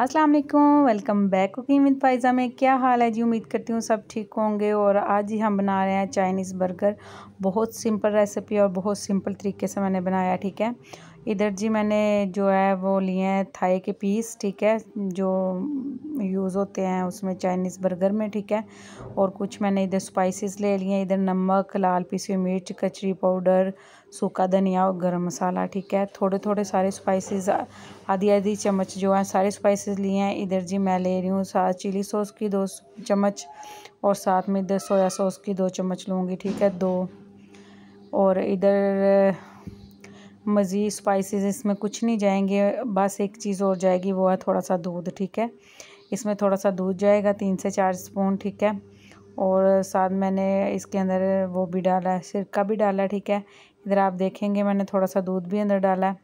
अस्सलाम वालेकुम welcome back cooking with Paiza में क्या हाल है जी उम्मीद करती हूँ सब ठीक होंगे और आज ही हम बना रहे हैं चाइनीज़ बर्गर बहुत सिंपल रेसिपी और बहुत सिंपल तरीके से मैंने बनाया ठीक है इधर जी मैंने जो है वो लिए हैं थाई के पीस ठीक है जो यूज़ होते हैं उसमें चाइनीज़ बर्गर में ठीक है और कुछ मैंने इधर स्पाइसेस ले लिए हैं इधर नमक लाल पीसी मिर्च कचरी पाउडर सूखा धनिया और गरम मसाला ठीक है थोड़े थोड़े सारे स्पाइसेस आधी आधी चम्मच जो है सारे स्पाइसेस लिए हैं इधर जी मैं ले रही हूँ साथ चिली सॉस की दो चम्मच और साथ में इधर सोया सॉस की दो चम्मच लूँगी ठीक है दो और इधर मज़ीद स्पाइसेस इसमें कुछ नहीं जाएंगे बस एक चीज़ और जाएगी वो है थोड़ा सा दूध ठीक है इसमें थोड़ा सा दूध जाएगा तीन से चार स्पून ठीक है और साथ मैंने इसके अंदर वो भी डाला है सिरका भी डाला ठीक है इधर आप देखेंगे मैंने थोड़ा सा दूध भी अंदर डाला है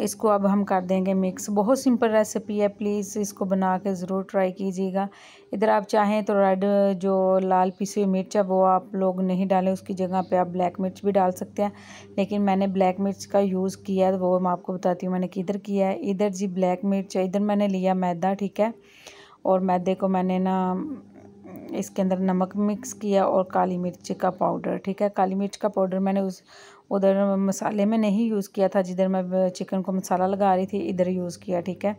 इसको अब हम कर देंगे मिक्स बहुत सिंपल रेसिपी है प्लीज़ इसको बना के ज़रूर ट्राई कीजिएगा इधर आप चाहें तो रेड जो लाल पीसी हुई मिर्च है वो आप लोग नहीं डालें उसकी जगह पे आप ब्लैक मिर्च भी डाल सकते हैं लेकिन मैंने ब्लैक मिर्च का यूज़ किया है वो मैं आपको बताती हूँ मैंने किधर किया है इधर जी ब्लैक मिर्च है इधर मैंने लिया मैदा ठीक है और मैदे को मैंने ना इसके अंदर नमक मिक्स किया और काली मिर्च का पाउडर ठीक है काली मिर्च का पाउडर मैंने उस उधर मसाले में नहीं यूज़ किया था जिधर मैं चिकन को मसाला लगा रही थी इधर यूज़ किया ठीक है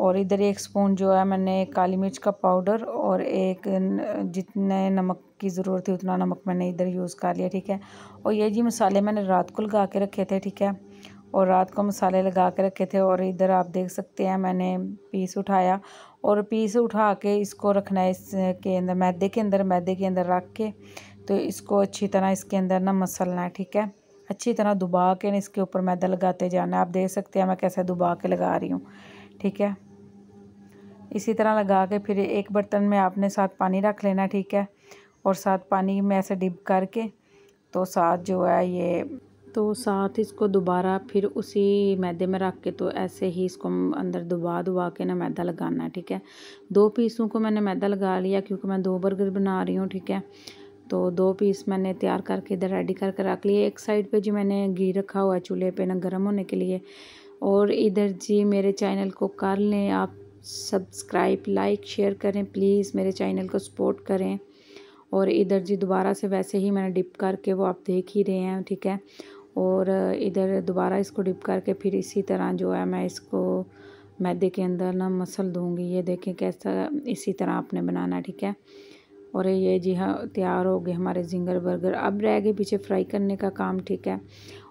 और इधर एक स्पून जो है मैंने काली मिर्च का पाउडर और एक जितने नमक की ज़रूरत थी उतना नमक मैंने इधर यूज़ कर लिया ठीक है और ये जी मसाले मैंने रात को लगा के रखे थे ठीक है और रात को मसाले लगा के रखे थे और इधर आप देख सकते हैं मैंने पीस उठाया और पीस उठा के इसको रखना है इसके अंदर मैदे के अंदर मैदे के अंदर रख के तो इसको अच्छी तरह इसके अंदर ना मसलना है ठीक है अच्छी तरह दुबा के इसके ऊपर मैदा लगाते जाना है आप देख सकते हैं मैं कैसे दुबा के लगा रही हूँ ठीक है इसी तरह लगा के फिर एक बर्तन में आपने साथ पानी रख लेना ठीक है और साथ पानी में ऐसे डिप करके तो साथ जो है ये तो साथ इसको दोबारा फिर उसी मैदे में रख के तो ऐसे ही इसको अंदर दुबा दुबा के ना मैदा लगाना है ठीक है दो पीसों को मैंने मैदा लगा लिया क्योंकि मैं दो बर्गर बना रही हूँ ठीक है तो दो पीस मैंने तैयार करके इधर रेडी करके रख लिए एक साइड पे जी मैंने घी रखा हुआ है चूल्हे पे ना गर्म होने के लिए और इधर जी मेरे चैनल को कर लें आप सब्सक्राइब लाइक शेयर करें प्लीज़ मेरे चैनल को सपोर्ट करें और इधर जी दोबारा से वैसे ही मैंने डिप करके वो आप देख ही रहे हैं ठीक है और इधर दोबारा इसको डिप करके फिर इसी तरह जो है मैं इसको मैदे के अंदर ना मसल दूँगी ये देखें कैसा इसी तरह आपने बनाना ठीक है और ये जी हाँ तैयार हो गए हमारे जिंगर बर्गर अब रह गए पीछे फ्राई करने का काम ठीक है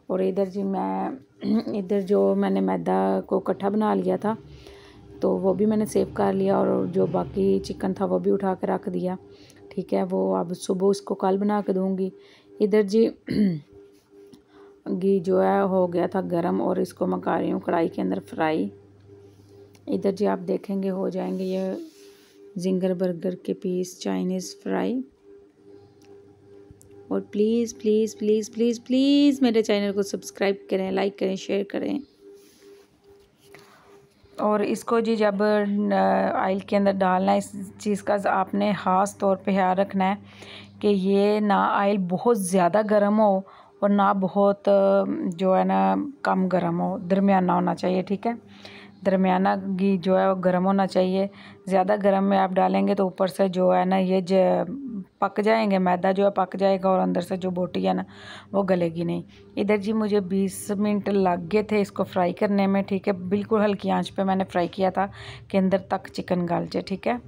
और इधर जी मैं इधर जो मैंने मैदा को कट्ठा बना लिया था तो वो भी मैंने सेव कर लिया और जो बाकी चिकन था वो भी उठा कर रख दिया ठीक है वो अब सुबह उसको कल बना के दूँगी इधर जी घी जो है हो गया था गरम और इसको मैं कर रही हूँ कढ़ाई के अंदर फ्राई इधर जी आप देखेंगे हो जाएंगे ये जिंगर बर्गर के पीस चाइनीज़ फ्राई और please please please please please मेरे चैनल को सब्सक्राइब करें लाइक करें शेयर करें और इसको जी जब आयल के अंदर डालना है इस चीज़ का आपने ख़ास तौर पे ख्याल रखना है कि ये ना आयल बहुत ज़्यादा गर्म हो और ना बहुत जो है ना कम गर्म हो दरमियाना होना चाहिए ठीक है दरमियाना घी जो है वो गर्म होना चाहिए ज़्यादा गर्म में आप डालेंगे तो ऊपर से जो है ना ये पक जाएंगे मैदा जो है पक जाएगा और अंदर से जो बोटी है ना वो गलेगी नहीं इधर जी मुझे 20 मिनट लग गए थे इसको फ्राई करने में ठीक है बिल्कुल हल्की आंच पे मैंने फ्राई किया था कि अंदर तक चिकन गाल जाए ठीक है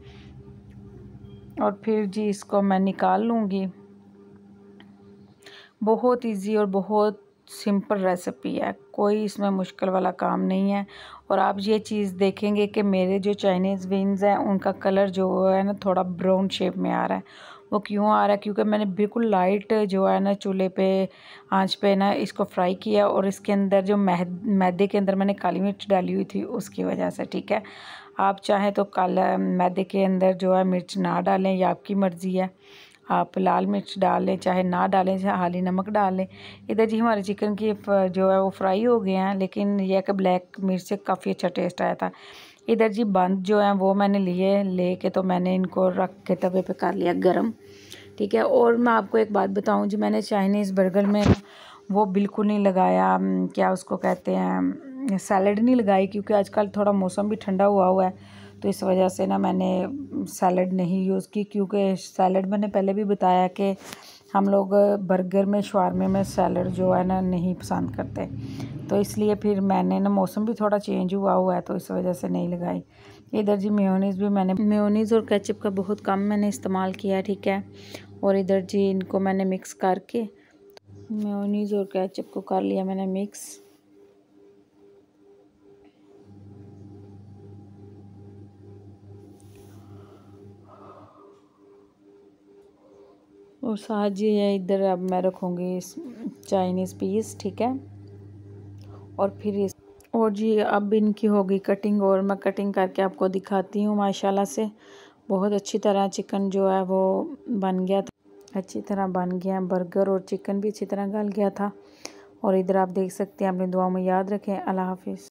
और फिर जी इसको मैं निकाल लूँगी बहुत ईजी और बहुत सिंपल रेसिपी है कोई इसमें मुश्किल वाला काम नहीं है और आप ये चीज़ देखेंगे कि मेरे जो चाइनीज़ बीन्स हैं उनका कलर जो है ना थोड़ा ब्राउन शेप में आ रहा है वो क्यों आ रहा है क्योंकि मैंने बिल्कुल लाइट जो है ना चूल्हे पे आंच पे ना इसको फ्राई किया और इसके अंदर जो मैद मैदे के अंदर मैंने काली मिर्च डाली हुई थी उसकी वजह से ठीक है आप चाहें तो काला मैदे के अंदर जो है मिर्च ना डालें यह आपकी मर्ज़ी है आप लाल मिर्च डाल लें चाहे ना डालें चाहे हाली नमक डाल लें इधर जी हमारे चिकन की जो है वो फ्राई हो गए हैं लेकिन यह कि ब्लैक मिर्च से काफ़ी अच्छा टेस्ट आया था इधर जी बंद जो है वो मैंने लिए ले के तो मैंने इनको रख के तवे पे कर लिया गरम ठीक है और मैं आपको एक बात बताऊं जी मैंने चाइनीज़ बर्गर में वो बिल्कुल नहीं लगाया क्या उसको कहते हैं सैलड नहीं लगाई क्योंकि आजकल थोड़ा मौसम भी ठंडा हुआ हुआ है तो इस वजह से ना मैंने सैलड नहीं यूज़ की क्योंकि सैलड मैंने पहले भी बताया कि हम लोग बर्गर में शवारमे में सैलड जो है ना नहीं पसंद करते तो इसलिए फिर मैंने ना मौसम भी थोड़ा चेंज हुआ हुआ है तो इस वजह से नहीं लगाई इधर जी म्योनीज़ भी मैंने म्योनीज़ और केचप का बहुत कम मैंने इस्तेमाल किया ठीक है और इधर जी इनको मैंने मिक्स करके म्योनीज़ और केचप को कर लिया मैंने मिक्स और साथ जी ये इधर अब मैं रखूँगी चाइनीज़ पीस ठीक है और फिर इस और जी अब इनकी होगी कटिंग और मैं कटिंग करके आपको दिखाती हूँ माशाल्लाह से बहुत अच्छी तरह चिकन जो है वो बन गया था अच्छी तरह बन गया बर्गर और चिकन भी अच्छी तरह गल गया था और इधर आप देख सकते हैं अपनी दुआ में याद रखें अल्लाह हाफिज़